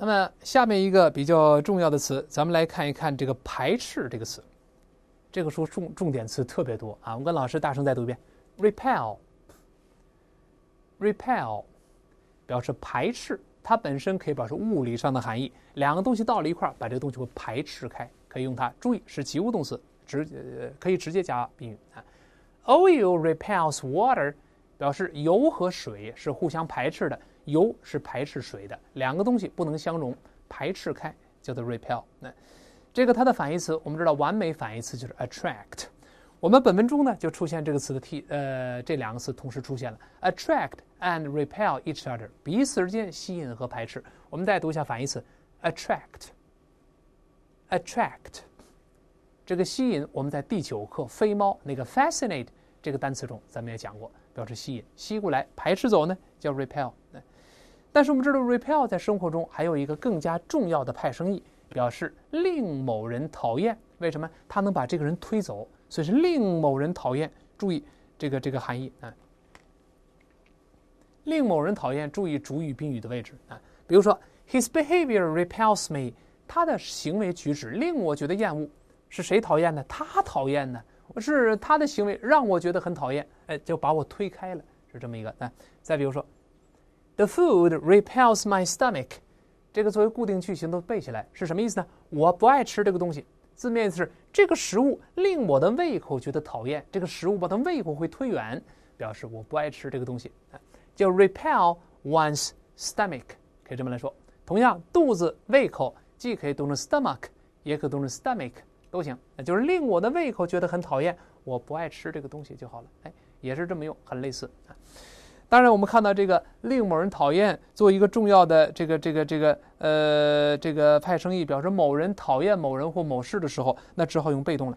那么下面一个比较重要的词，咱们来看一看这个“排斥”这个词。这个书重重点词特别多啊！我跟老师大声再读一遍：repel，repel 表示排斥，它本身可以表示物理上的含义。两个东西到了一块儿，把这个东西会排斥开，可以用它。注意是及物动词，直可以直接加宾语啊。Oil repels water，表示油和水是互相排斥的。油是排斥水的，两个东西不能相容，排斥开叫做 repel。那这个它的反义词，我们知道完美反义词就是 attract。我们本文中呢就出现这个词的 t，呃，这两个词同时出现了，attract and repel each other，彼此之间吸引和排斥。我们再读一下反义词，attract，attract，这个吸引我们在第九课飞猫那个 fascinate 这个单词中咱们也讲过，表示吸引吸过来，排斥走呢叫 repel。但是我们知道 repel 在生活中还有一个更加重要的派生意，表示令某人讨厌。为什么？他能把这个人推走，所以是令某人讨厌。注意这个这个含义啊，令某人讨厌。注意主语宾语的位置啊。比如说，his behavior repels me，他的行为举止令我觉得厌恶。是谁讨厌呢？他讨厌呢？是他的行为让我觉得很讨厌，哎，就把我推开了，是这么一个。啊，再比如说。The food repels my stomach，这个作为固定句型都背起来是什么意思呢？我不爱吃这个东西。字面意思是这个食物令我的胃口觉得讨厌，这个食物把它胃口会推远，表示我不爱吃这个东西。哎，叫 repel one's stomach，可以这么来说。同样，肚子、胃口，既可以读成 stomach，也可读成 stomach 都行。那就是令我的胃口觉得很讨厌，我不爱吃这个东西就好了。哎，也是这么用，很类似啊。当然，我们看到这个令某人讨厌，做一个重要的这个这个这个呃这个派生意，表示某人讨厌某人或某事的时候，那只好用被动了。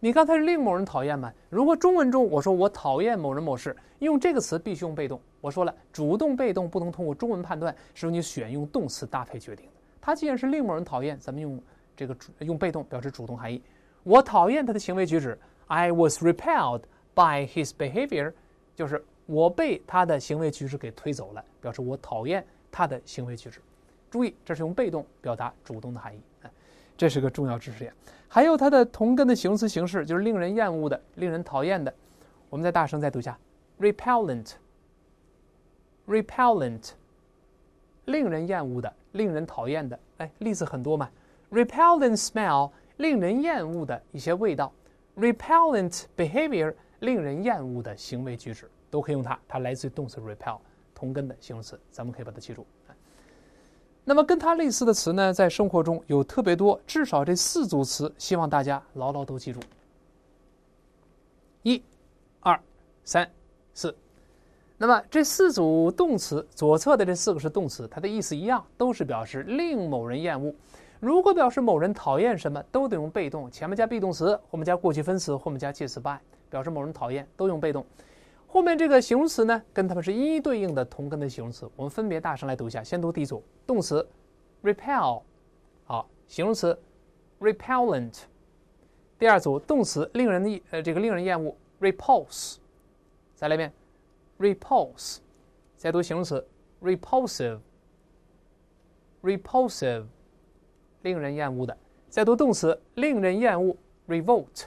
你刚才是令某人讨厌吗？如果中文中我说我讨厌某人某事，用这个词必须用被动。我说了，主动被动不能通过中文判断，是由你选用动词搭配决定的。它既然是令某人讨厌，咱们用这个主用被动表示主动含义。我讨厌他的行为举止。I was repelled. By his behavior，就是我被他的行为举止给推走了，表示我讨厌他的行为举止。注意，这是用被动表达主动的含义，哎，这是个重要知识点。还有它的同根的形容词形式，就是令人厌恶的、令人讨厌的。我们再大声再读一下：repellent，repellent，令人厌恶的、令人讨厌的。哎，例子很多嘛，repellent smell，令人厌恶的一些味道；repellent behavior。令人厌恶的行为举止都可以用它。它来自于动词 repel，同根的形容词，咱们可以把它记住。那么跟它类似的词呢，在生活中有特别多，至少这四组词，希望大家牢牢都记住。一、二、三、四。那么这四组动词左侧的这四个是动词，它的意思一样，都是表示令某人厌恶。如果表示某人讨厌什么都得用被动，前面加 be 动词，后面加过去分词，后面加介词 by。表示某人讨厌都用被动，后面这个形容词呢跟它们是一一对应的同根的形容词，我们分别大声来读一下。先读第一组动词，repel，好，形容词，repellent。第二组动词令人呃这个令人厌恶，repulse，再来一遍，repulse，再读形容词，repulsive，repulsive，令人厌恶的。再读动词，令人厌恶，revolt。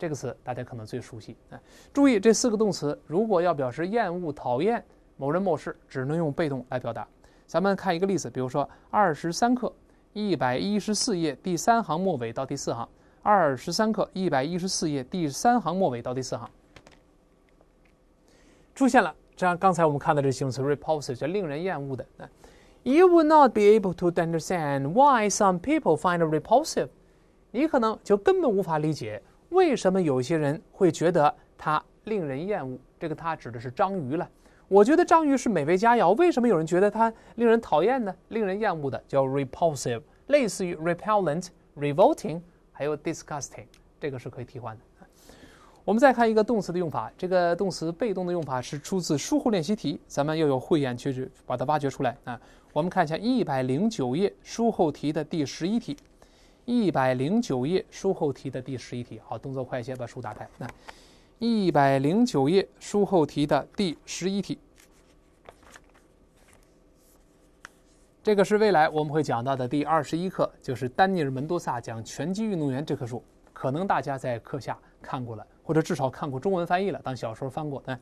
这个词大家可能最熟悉啊！注意这四个动词，如果要表示厌恶、讨厌某人某事，只能用被动来表达。咱们看一个例子，比如说二十三课一百一十四页第三行末尾到第四行。二十三课一百一十四页第三行末尾到第四行出现了这样，刚才我们看到这形容词 repulsive 是令人厌恶的哎 You would not be able to understand why some people find repulsive。你可能就根本无法理解。为什么有些人会觉得它令人厌恶？这个“它”指的是章鱼了。我觉得章鱼是美味佳肴，为什么有人觉得它令人讨厌呢？令人厌恶的叫 repulsive，类似于 repellent、revolting，还有 disgusting，这个是可以替换的。我们再看一个动词的用法，这个动词被动的用法是出自书后练习题，咱们要有慧眼去把它挖掘出来啊。我们看一下一百零九页书后题的第十一题。一百零九页书后题的第十一题，好，动作快一些把书打开。那一百零九页书后题的第十一题，这个是未来我们会讲到的第二十一课，就是丹尼尔门多萨讲拳击运动员这棵树，可能大家在课下看过了，或者至少看过中文翻译了，当小时候翻过。那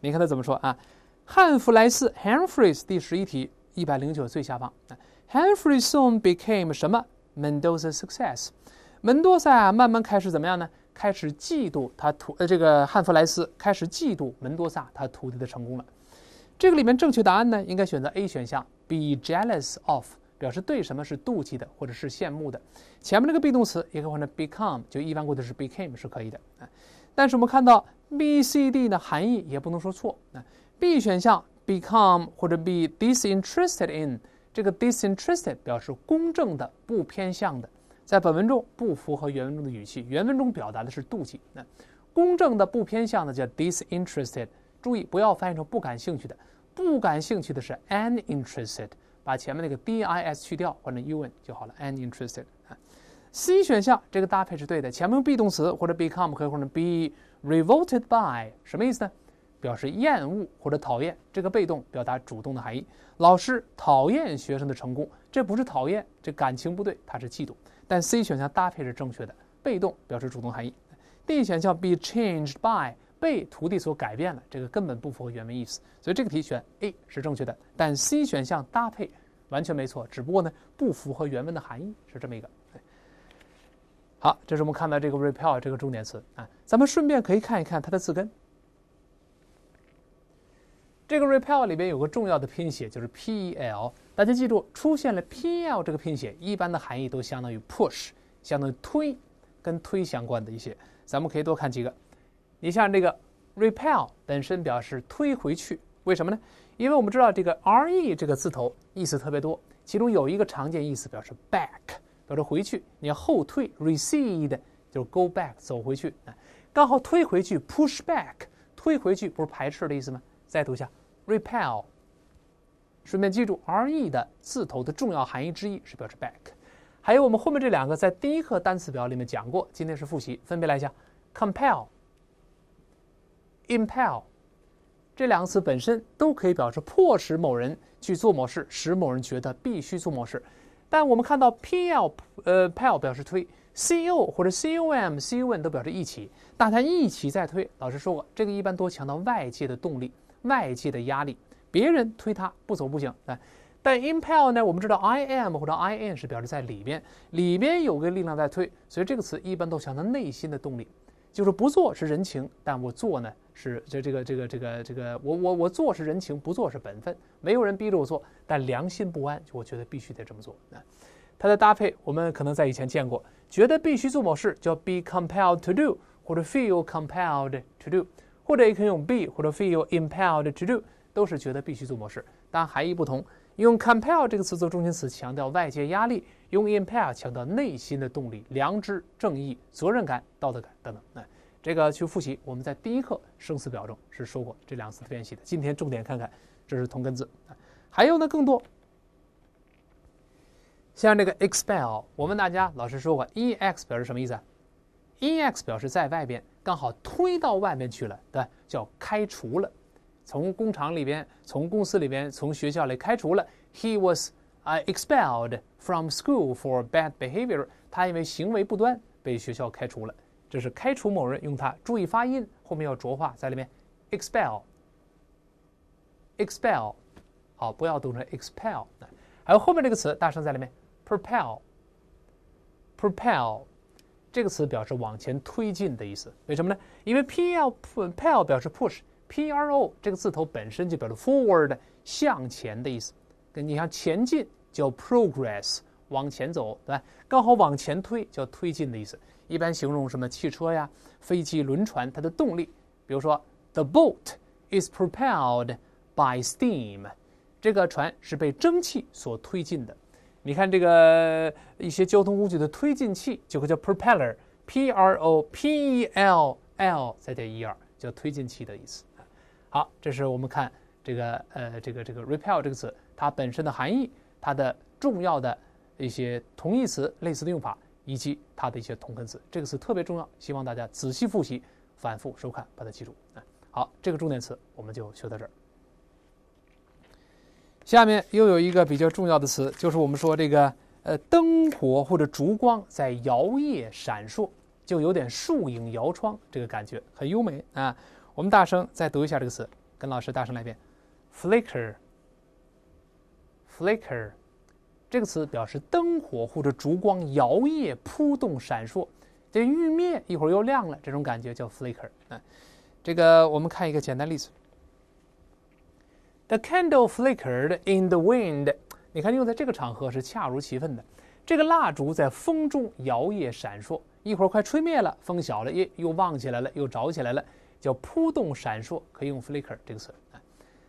你看他怎么说啊？汉弗莱斯 h a n h r i e s 第十一题，一百零九最下方。h a n h r i e s soon became 什么？Mendoza's success，门多萨啊，慢慢开始怎么样呢？开始嫉妒他徒呃，这个汉弗莱斯开始嫉妒门多萨他徒弟的成功了。这个里面正确答案呢，应该选择 A 选项，be jealous of 表示对什么是妒忌的或者是羡慕的。前面这个 be 动词也可以换成 become，就一般过去式 became 是可以的啊。但是我们看到 B、C、D 的含义也不能说错啊。B 选项 become 或者 be disinterested in。这个 disinterested 表示公正的、不偏向的，在本文中不符合原文中的语气。原文中表达的是妒忌，那公正的、不偏向的叫 disinterested。注意不要翻译成不感兴趣的，不感兴趣的是 uninterested，把前面那个 dis 去掉，换成 un 就好了，uninterested。啊，C 选项这个搭配是对的，前面用 be 动词或者 become 可以换成 be revolted by，什么意思呢？表示厌恶或者讨厌，这个被动表达主动的含义。老师讨厌学生的成功，这不是讨厌，这感情不对，他是嫉妒。但 C 选项搭配是正确的，被动表示主动含义。D 选项 be changed by 被徒弟所改变了，这个根本不符合原文意思，所以这个题选 A 是正确的。但 C 选项搭配完全没错，只不过呢不符合原文的含义，是这么一个。好，这是我们看到这个 repel 这个重点词啊，咱们顺便可以看一看它的字根。这个 repel 里边有个重要的拼写，就是 p e l，大家记住出现了 p l 这个拼写，一般的含义都相当于 push，相当于推，跟推相关的一些，咱们可以多看几个。你像这个 repel 本身表示推回去，为什么呢？因为我们知道这个 r e 这个字头意思特别多，其中有一个常见意思表示 back，表示回去，你要后退，recede 就是 go back 走回去，刚好推回去 push back 推回去不是排斥的意思吗？再读一下。Repel，顺便记住，re 的字头的重要含义之一是表示 back。还有我们后面这两个，在第一课单词表里面讲过，今天是复习，分别来讲：compel、impel。这两个词本身都可以表示迫使某人去做某事，使某人觉得必须做某事。但我们看到 p-l 呃，pel 表示推，c-o 或者 c o m c o n 都表示一起，大家一起在推。老师说过，这个一般多强调外界的动力。外界的压力，别人推他不走不行啊。但 impel 呢？我们知道 I am 或者 I am 是表示在里边，里边有个力量在推，所以这个词一般都想到内心的动力。就是不做是人情，但我做呢是这这个这个这个这个我我我做是人情，不做是本分。没有人逼着我做，但良心不安，我觉得必须得这么做啊。它的搭配我们可能在以前见过，觉得必须做某事叫 be compelled to do 或者 feel compelled to do。或者也可以用 be，或者 feel impelled to do，都是觉得必须做模式，但含义不同。用 compel 这个词做中心词，强调外界压力；用 impel 强调内心的动力、良知、正义、责任感、道德感等等。哎，这个去复习，我们在第一课生死表中是说过这两次的练习的。今天重点看看，这是同根字。还有呢，更多，像这个 expel，我问大家，老师说过，e x 表示什么意思啊？i n x 表示在外边，刚好推到外面去了，对叫开除了，从工厂里边、从公司里边、从学校里开除了。He was expelled from school for bad behavior。他因为行为不端被学校开除了。这是开除某人，用它。注意发音，后面要浊化在里面。expel，expel，好，不要读成 expel。还有后面这个词，大声在里面。propel，propel。这个词表示往前推进的意思，为什么呢？因为 p e l p e l 表示 push，pro 这个字头本身就表示 forward 向前的意思。你像前进叫 progress，往前走，对吧？刚好往前推叫推进的意思，一般形容什么汽车呀、飞机、轮船它的动力。比如说，the boat is propelled by steam，这个船是被蒸汽所推进的。你看这个一些交通工具的推进器就会叫 propeller，P-R-O-P-E-L-L 再加一二叫推进器的意思。好，这是我们看这个呃这个这个 repel 这个词它本身的含义，它的重要的一些同义词、类似的用法以及它的一些同根词。这个词特别重要，希望大家仔细复习、反复收看，把它记住。好，这个重点词我们就学到这儿。下面又有一个比较重要的词，就是我们说这个呃灯火或者烛光在摇曳闪烁，就有点树影摇窗这个感觉，很优美啊。我们大声再读一下这个词，跟老师大声来一遍，flicker。flicker 这个词表示灯火或者烛光摇曳扑动闪烁，这欲灭一会儿又亮了，这种感觉叫 flicker 啊。这个我们看一个简单例子。The candle flickered in the wind。你看用在这个场合是恰如其分的。这个蜡烛在风中摇曳闪烁，一会儿快吹灭了，风小了，耶，又旺起来了，又着起来了，叫扑动闪烁，可以用 flicker 这个词。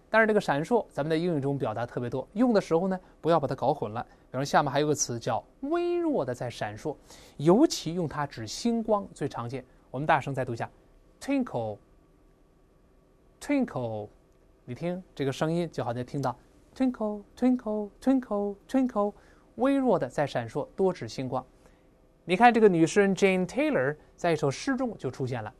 但是这个闪烁，咱们在英语中表达特别多，用的时候呢，不要把它搞混了。比如下面还有个词叫微弱的在闪烁，尤其用它指星光最常见。我们大声再读一下：twinkle，twinkle。你听这个声音，就好像听到 twinkle twinkle twinkle twinkle，微弱的在闪烁，多指星光。你看这个女诗人 Jane Taylor 在一首诗中就出现了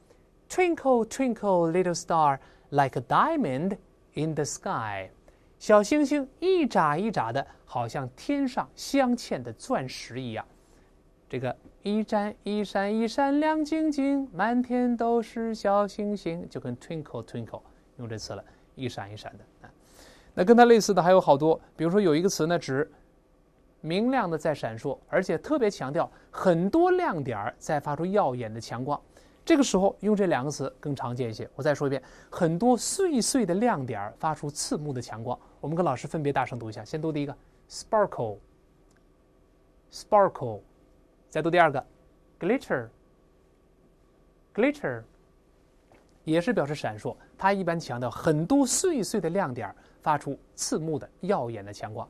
twinkle twinkle little star like a diamond in the sky，小星星一眨一眨的，好像天上镶嵌的钻石一样。这个一闪一闪一闪亮晶晶，满天都是小星星，就跟 twinkle twinkle 用这词了。一闪一闪的啊，那跟它类似的还有好多，比如说有一个词呢，指明亮的在闪烁，而且特别强调很多亮点在发出耀眼的强光。这个时候用这两个词更常见一些。我再说一遍，很多碎碎的亮点发出刺目的强光。我们跟老师分别大声读一下，先读第一个，sparkle，sparkle，再读第二个，glitter，glitter，也是表示闪烁。它一般强调很多碎碎的亮点发出刺目的、耀眼的强光。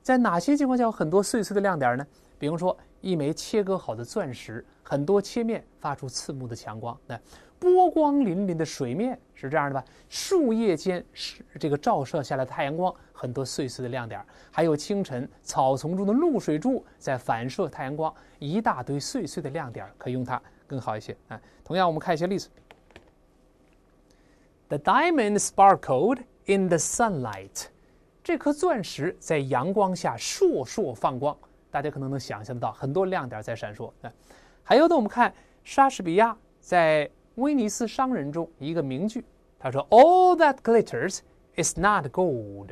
在哪些情况下有很多碎碎的亮点呢？比如说一枚切割好的钻石，很多切面发出刺目的强光。那波光粼粼的水面是这样的吧？树叶间是这个照射下来的太阳光，很多碎碎的亮点。还有清晨草丛中的露水珠在反射太阳光，一大堆碎碎的亮点，可以用它更好一些。啊。同样我们看一些例子。The diamond sparkled in the sunlight。这颗钻石在阳光下烁烁放光，大家可能能想象到很多亮点在闪烁。还有的，我们看莎士比亚在《威尼斯商人》中一个名句，他说：“All that glitters is not gold。”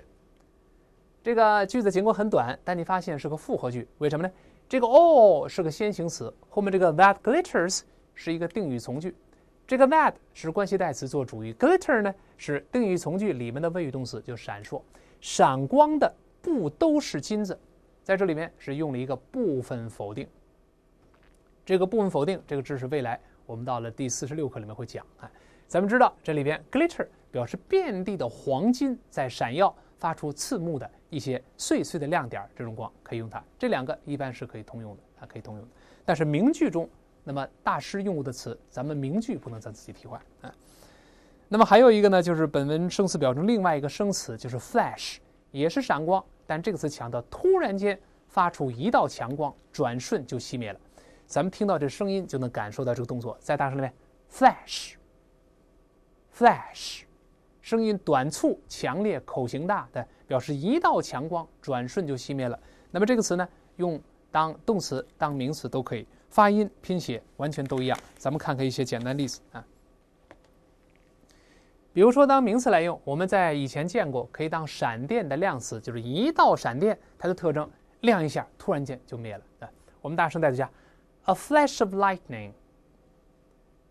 这个句子尽管很短，但你发现是个复合句，为什么呢？这个 “all” 是个先行词，后面这个 “that glitters” 是一个定语从句。这个 that 是关系代词做主语，glitter 呢是定语从句里面的谓语动词，就闪烁、闪光的不都是金子，在这里面是用了一个部分否定。这个部分否定这个知识，未来我们到了第四十六课里面会讲。啊。咱们知道这里边 glitter 表示遍地的黄金在闪耀，发出刺目的一些碎碎的亮点，这种光可以用它。这两个一般是可以通用的，啊，可以通用的，但是名句中。那么大师用过的词，咱们名句不能咱自己替换啊。那么还有一个呢，就是本文生词表中另外一个生词就是 “flash”，也是闪光，但这个词强调突然间发出一道强光，转瞬就熄灭了。咱们听到这声音就能感受到这个动作。再大声一点，“flash”，“flash”，声音短促、强烈、口型大，的表示一道强光转瞬就熄灭了。那么这个词呢，用当动词、当名词都可以。发音拼写完全都一样，咱们看看一些简单例子啊。比如说当名词来用，我们在以前见过，可以当闪电的量词，就是一道闪电，它的特征亮一下，突然间就灭了啊。我们大声带读一下，a flash of lightning。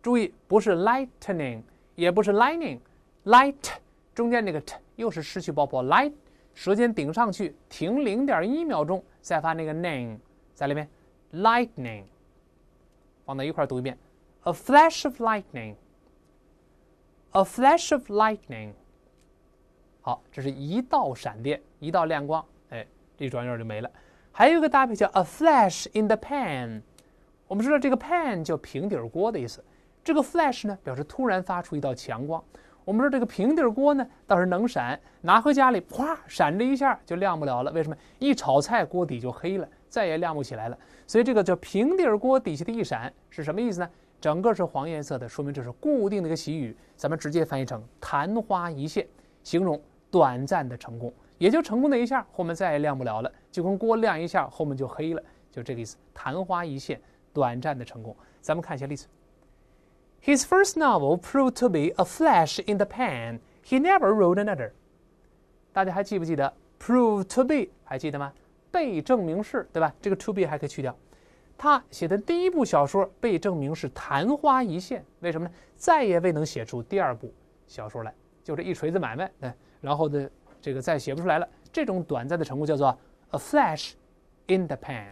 注意，不是 lightning，也不是 lining，light g h t 中间那个 t 又是失去爆破，light 舌尖顶上去，停零点一秒钟，再发那个 n ing 在里面，lightning。放在一块儿读一遍：a flash of lightning，a flash of lightning。好，这是一道闪电，一道亮光。哎，这转眼就没了。还有一个搭配叫 a flash in the pan。我们知道这个 pan 叫平底锅的意思，这个 flash 呢表示突然发出一道强光。我们说这个平底锅呢倒是能闪，拿回家里，啪闪了一下就亮不了了。为什么？一炒菜，锅底就黑了。再也亮不起来了，所以这个叫平底儿锅底下的一闪是什么意思呢？整个是黄颜色的，说明这是固定的一个习语，咱们直接翻译成“昙花一现”，形容短暂的成功，也就成功那一下，后面再也亮不了了，就跟锅亮一下，后面就黑了，就这个意思，“昙花一现”，短暂的成功。咱们看一下例子：His first novel proved to be a flash in the pan; he never wrote another. 大家还记不记得 “proved to be”？还记得吗？被证明是，对吧？这个 to be 还可以去掉。他写的第一部小说被证明是昙花一现，为什么呢？再也未能写出第二部小说来，就这一锤子买卖，哎，然后呢，这个再写不出来了。这种短暂的成功叫做 a flash in the pan。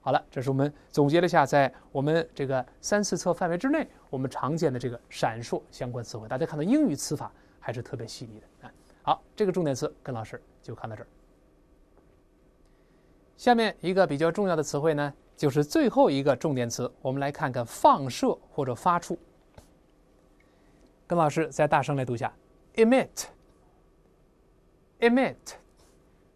好了，这是我们总结了一下，在我们这个三四册范围之内，我们常见的这个闪烁相关词汇。大家看到英语词法还是特别细腻的啊。好，这个重点词跟老师就看到这儿。下面一个比较重要的词汇呢，就是最后一个重点词。我们来看看“放射”或者“发出”。跟老师再大声来读一下：emit，emit。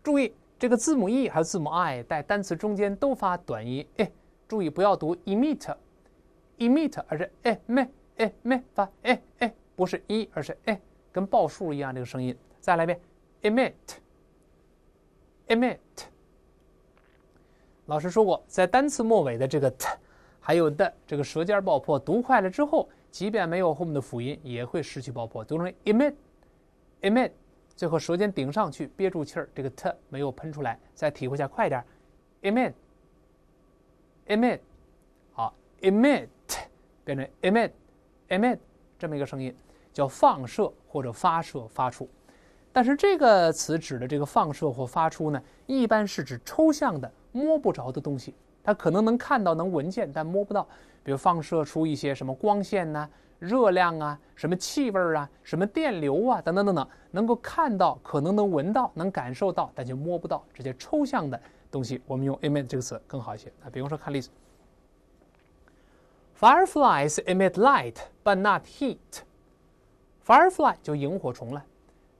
注意这个字母 e 还是字母 i 在单词中间都发短音哎，注意不要读 emit，emit，而是哎没哎没发哎哎，不是 e，而是哎，跟报数一样这个声音。再来一遍：emit，emit。老师说过，在单词末尾的这个 t，还有的这个舌尖爆破，读快了之后，即便没有后面的辅音，也会失去爆破，读成 e m i t e m i t 最后舌尖顶上去，憋住气儿，这个 t 没有喷出来。再体会一下，快点 e m i n e t e m i t 好 e m i t 变成 e m i e t e m i t 这么一个声音，叫放射或者发射发出。但是这个词指的这个放射或发出呢，一般是指抽象的、摸不着的东西。它可能能看到、能闻见，但摸不到。比如放射出一些什么光线呐、热量啊、什么气味啊、什么电流啊等等等等，能够看到，可能能闻到，能感受到，但就摸不到这些抽象的东西。我们用 emit 这个词更好一些啊。比如说看例子，fireflies emit light but not heat。firefly 就萤火虫了。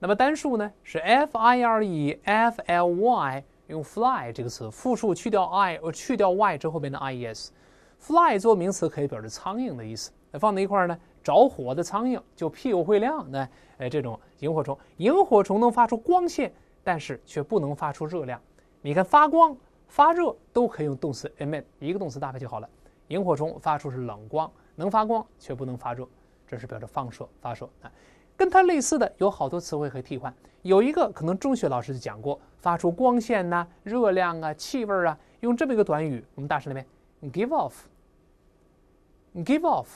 那么单数呢是 f i r e f l y，用 fly 这个词，复数去掉 i，呃去掉 y 之后边的 i e s，fly 做名词可以表示苍蝇的意思。那放在一块儿呢，着火的苍蝇就屁股会亮。那哎，这种萤火虫，萤火虫能发出光线，但是却不能发出热量。你看发光发热都可以用动词 emit，一个动词搭配就好了。萤火虫发出是冷光，能发光却不能发热，这是表示放射、发射啊。跟它类似的有好多词汇可以替换，有一个可能中学老师就讲过，发出光线呐、热量啊、气味啊，用这么一个短语，我们大声里面 g i v e off，give off，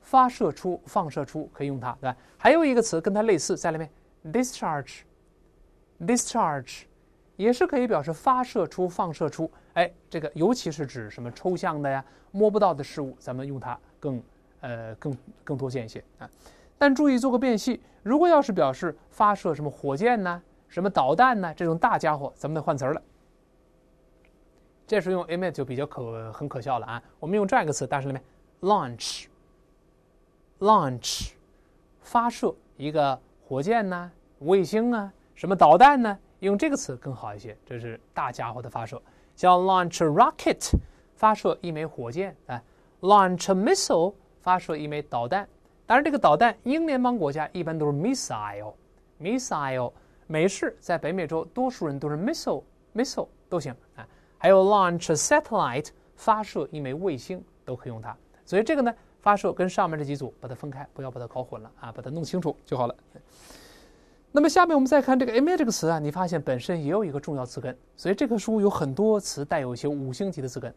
发射出、放射出，可以用它，对吧？还有一个词跟它类似，在里面 discharge，discharge，也是可以表示发射出、放射出，哎，这个尤其是指什么抽象的呀、摸不到的事物，咱们用它更呃更更多见一些啊。但注意做个辨析，如果要是表示发射什么火箭呢、什么导弹呢这种大家伙，咱们得换词儿了。这候用 “emit” 就比较可很可笑了啊。我们用这样一个词，但是里面 l a u n c h l a u n c h 发射一个火箭呢、卫星啊、什么导弹呢？用这个词更好一些，这是大家伙的发射，像 “launch rocket” 发射一枚火箭啊，“launch missile” 发射一枚导弹。当然，这个导弹，英联邦国家一般都是 missile，missile；美式在北美洲，多数人都是 missile，missile 都行啊。还有 launch satellite 发射一枚卫星，都可以用它。所以这个呢，发射跟上面这几组把它分开，不要把它搞混了啊，把它弄清楚就好了。那么下面我们再看这个 m i e 这个词啊，你发现本身也有一个重要词根，所以这个书有很多词带有一些五星级的词根，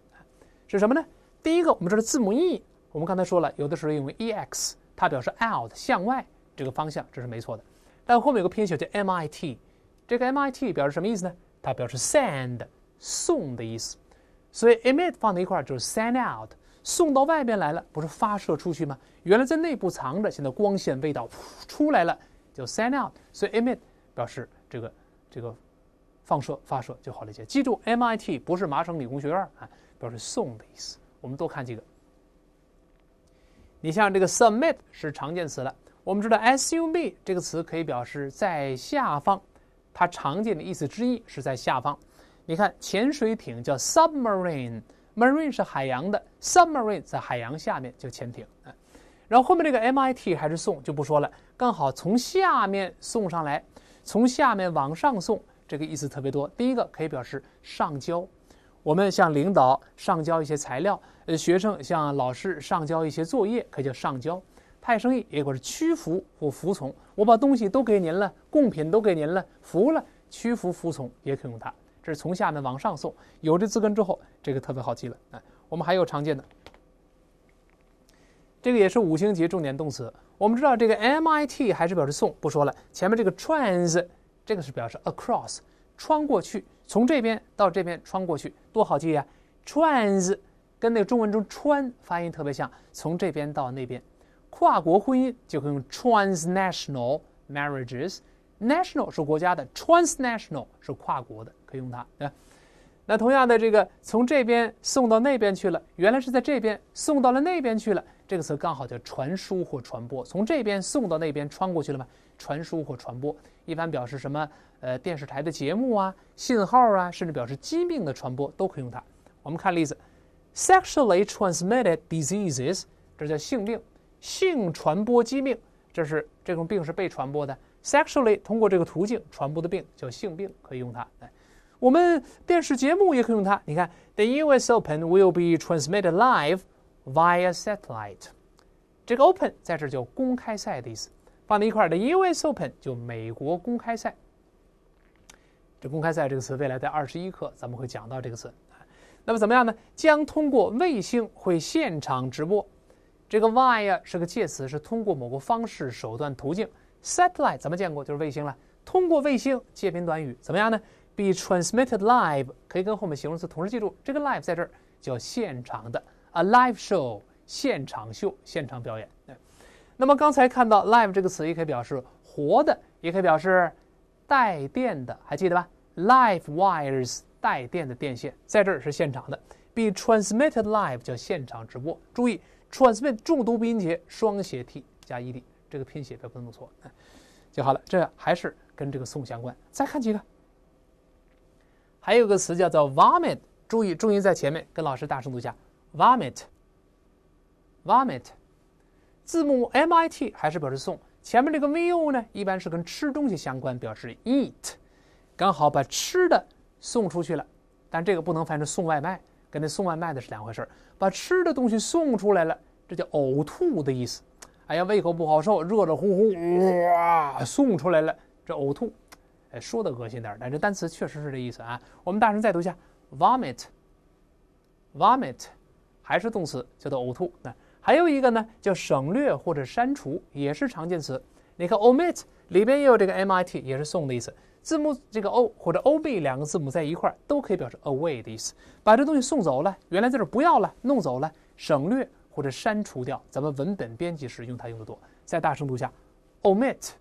是什么呢？第一个，我们这是字母 e，我们刚才说了，有的时候用 ex。它表示 out 向外这个方向，这是没错的。但后面有个偏写叫 MIT，这个 MIT 表示什么意思呢？它表示 send 送的意思。所以 emit 放在一块儿就是 send out，送到外边来了，不是发射出去吗？原来在内部藏着，现在光线味道出来了，就 send out。所以 emit 表示这个这个放射发射就好理解。记住 MIT 不是麻省理工学院啊，表示送的意思。我们多看几个。你像这个 submit 是常见词了。我们知道 sub 这个词可以表示在下方，它常见的意思之一是在下方。你看潜水艇叫 submarine，marine 是海洋的，submarine 在海洋下面就潜艇。啊，然后后面这个 mit 还是送就不说了，刚好从下面送上来，从下面往上送这个意思特别多。第一个可以表示上交。我们向领导上交一些材料，呃，学生向老师上交一些作业，可以叫上交。太生意也可是屈服或服从。我把东西都给您了，贡品都给您了，服了，屈服服从，也可以用它。这是从下面往上送，有这字根之后，这个特别好记了。哎，我们还有常见的，这个也是五星级重点动词。我们知道这个 MIT 还是表示送，不说了。前面这个 trans，这个是表示 across。穿过去，从这边到这边穿过去，多好记啊！trans 跟那个中文中“穿”发音特别像，从这边到那边，跨国婚姻就可以用 transnational marriages。national 是国家的，transnational 是跨国的，可以用它，对吧？那同样的，这个从这边送到那边去了，原来是在这边送到了那边去了，这个词刚好叫传输或传播，从这边送到那边穿过去了吗？传输或传播一般表示什么？呃，电视台的节目啊，信号啊，甚至表示疾病的传播都可以用它。我们看例子：sexually transmitted diseases，这叫性病，性传播疾病，这是这种病是被传播的。sexually 通过这个途径传播的病叫性病，可以用它。哎，我们电视节目也可以用它。你看，the U.S. Open will be transmitted live via satellite。这个 open 在这叫公开赛的意思。放在一块儿的 US Open 就美国公开赛，这公开赛这个词，未来在二十一课咱们会讲到这个词。那么怎么样呢？将通过卫星会现场直播。这个 via 是个介词，是通过某个方式、手段、途径。Satellite 怎么见过？就是卫星了。通过卫星，介宾短语怎么样呢？Be transmitted live 可以跟后面形容词同时记住，这个 live 在这儿叫现场的，a live show 现场秀、现场表演。那么刚才看到 live 这个词，也可以表示活的，也可以表示带电的，还记得吧？Live wires，带电的电线，在这儿是现场的。Be transmitted live，叫现场直播。注意 transmit 重读闭音节，双写 t 加 e d，这个拼写标音弄错，就好了。这还是跟这个送相关。再看几个，还有个词叫做 vomit。注意重音在前面，跟老师大声读一下：vomit，vomit。字母 M I T 还是表示送，前面这个 V O 呢，一般是跟吃东西相关，表示 eat，刚好把吃的送出去了，但这个不能翻译成送外卖，跟那送外卖的是两回事儿，把吃的东西送出来了，这叫呕吐的意思。哎呀，胃口不好受，热热乎乎，哇，送出来了，这呕吐，哎，说的恶心点儿，但这单词确实是这意思啊。我们大声再读一下，vomit，vomit，还是动词，叫做呕吐。那。还有一个呢，叫省略或者删除，也是常见词。你看，omit 里边也有这个 m i t，也是送的意思。字母这个 o 或者 o b 两个字母在一块儿，都可以表示 away 的意思，把这东西送走了。原来在这不要了，弄走了，省略或者删除掉。咱们文本编辑时用它用的多。再大声读一下，omit，omit。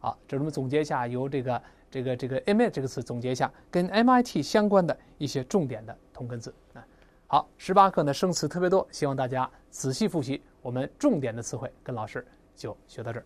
好，这是我们总结一下，由这个这个这个 e m i t 这个词总结一下，跟 m i t 相关的一些重点的同根字。好，十八课呢，生词特别多，希望大家仔细复习。我们重点的词汇跟老师就学到这儿。